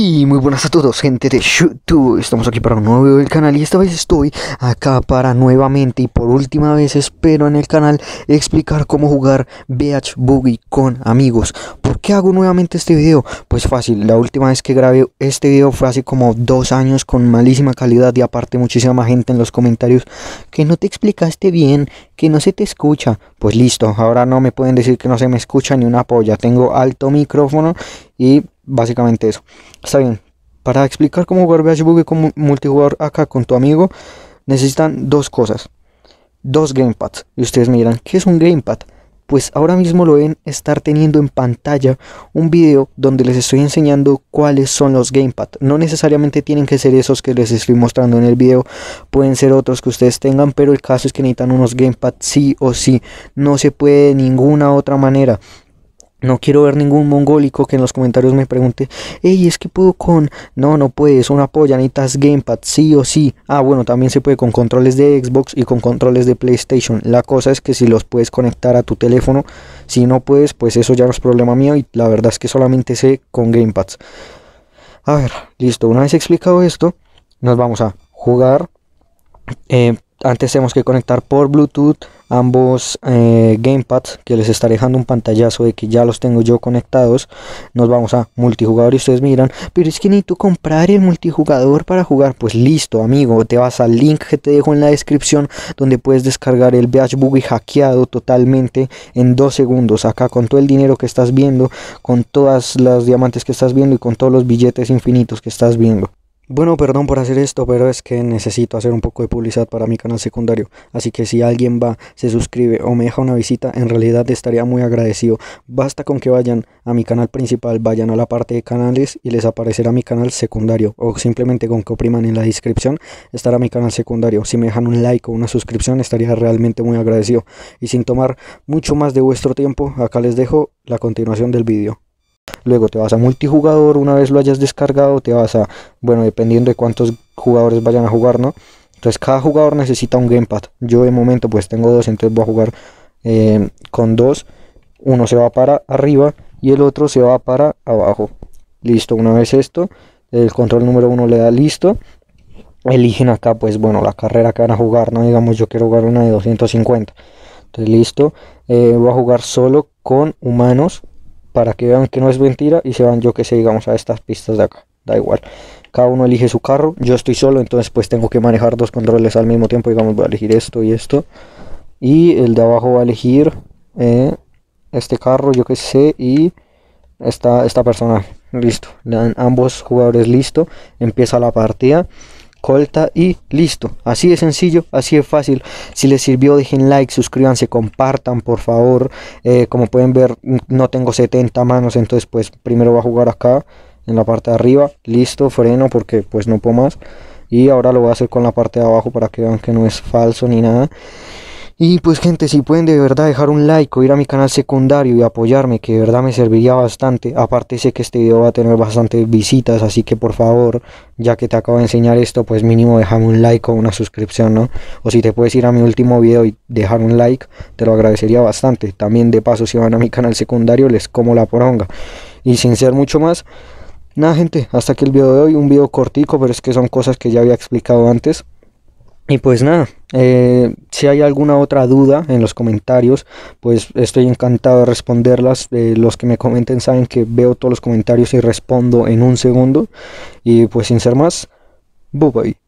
Y muy buenas a todos gente de YouTube, estamos aquí para un nuevo video del canal y esta vez estoy acá para nuevamente y por última vez espero en el canal explicar cómo jugar BH Boogie con amigos ¿Por qué hago nuevamente este video? Pues fácil, la última vez que grabé este video fue hace como dos años con malísima calidad y aparte muchísima gente en los comentarios que no te explicaste bien, que no se te escucha Pues listo, ahora no me pueden decir que no se me escucha ni una polla, tengo alto micrófono y básicamente eso. Está bien. Para explicar cómo jugar Bash como multijugador acá con tu amigo, necesitan dos cosas. Dos gamepads. Y ustedes me dirán, ¿qué es un gamepad? Pues ahora mismo lo ven estar teniendo en pantalla un video donde les estoy enseñando cuáles son los gamepads. No necesariamente tienen que ser esos que les estoy mostrando en el video, pueden ser otros que ustedes tengan, pero el caso es que necesitan unos gamepads sí o sí. No se puede de ninguna otra manera. No quiero ver ningún mongólico que en los comentarios me pregunte, hey, es que puedo con... No, no puedes, una polla, necesitas gamepad, sí o sí. Ah, bueno, también se puede con controles de Xbox y con controles de PlayStation. La cosa es que si los puedes conectar a tu teléfono, si no puedes, pues eso ya no es problema mío y la verdad es que solamente sé con gamepads. A ver, listo, una vez explicado esto, nos vamos a jugar. Eh, antes tenemos que conectar por Bluetooth ambos eh, gamepads que les estaré dejando un pantallazo de que ya los tengo yo conectados nos vamos a multijugador y ustedes miran pero es que ni tú comprar el multijugador para jugar pues listo amigo te vas al link que te dejo en la descripción donde puedes descargar el Beach Y hackeado totalmente en dos segundos acá con todo el dinero que estás viendo con todas las diamantes que estás viendo y con todos los billetes infinitos que estás viendo bueno, perdón por hacer esto, pero es que necesito hacer un poco de publicidad para mi canal secundario. Así que si alguien va, se suscribe o me deja una visita, en realidad estaría muy agradecido. Basta con que vayan a mi canal principal, vayan a la parte de canales y les aparecerá mi canal secundario. O simplemente con que opriman en la descripción estará mi canal secundario. Si me dejan un like o una suscripción estaría realmente muy agradecido. Y sin tomar mucho más de vuestro tiempo, acá les dejo la continuación del vídeo. Luego te vas a multijugador, una vez lo hayas descargado, te vas a, bueno, dependiendo de cuántos jugadores vayan a jugar, ¿no? Entonces cada jugador necesita un gamepad. Yo de momento pues tengo dos, entonces voy a jugar eh, con dos. Uno se va para arriba y el otro se va para abajo. Listo, una vez esto, el control número uno le da listo. Eligen acá pues bueno la carrera que van a jugar, ¿no? Digamos yo quiero jugar una de 250. Entonces listo, eh, voy a jugar solo con humanos para que vean que no es mentira y se van, yo que sé, digamos, a estas pistas de acá. Da igual. Cada uno elige su carro. Yo estoy solo, entonces pues tengo que manejar dos controles al mismo tiempo. Digamos, voy a elegir esto y esto. Y el de abajo va a elegir eh, este carro, yo que sé, y esta, esta persona. Listo. Dan ambos jugadores listo. Empieza la partida colta y listo. Así de sencillo, así de fácil. Si les sirvió, dejen like, suscríbanse, compartan, por favor. Eh, como pueden ver, no tengo 70 manos, entonces pues primero va a jugar acá, en la parte de arriba. Listo, freno, porque pues no puedo más. Y ahora lo voy a hacer con la parte de abajo para que vean que no es falso ni nada. Y pues gente, si pueden de verdad dejar un like o ir a mi canal secundario y apoyarme, que de verdad me serviría bastante. Aparte sé que este video va a tener bastantes visitas, así que por favor, ya que te acabo de enseñar esto, pues mínimo déjame un like o una suscripción, ¿no? O si te puedes ir a mi último video y dejar un like, te lo agradecería bastante. También de paso, si van a mi canal secundario, les como la poronga. Y sin ser mucho más, nada gente, hasta aquí el video de hoy, un video cortico, pero es que son cosas que ya había explicado antes. Y pues nada, eh, si hay alguna otra duda en los comentarios, pues estoy encantado de responderlas. De eh, los que me comenten saben que veo todos los comentarios y respondo en un segundo. Y pues sin ser más, bu bye.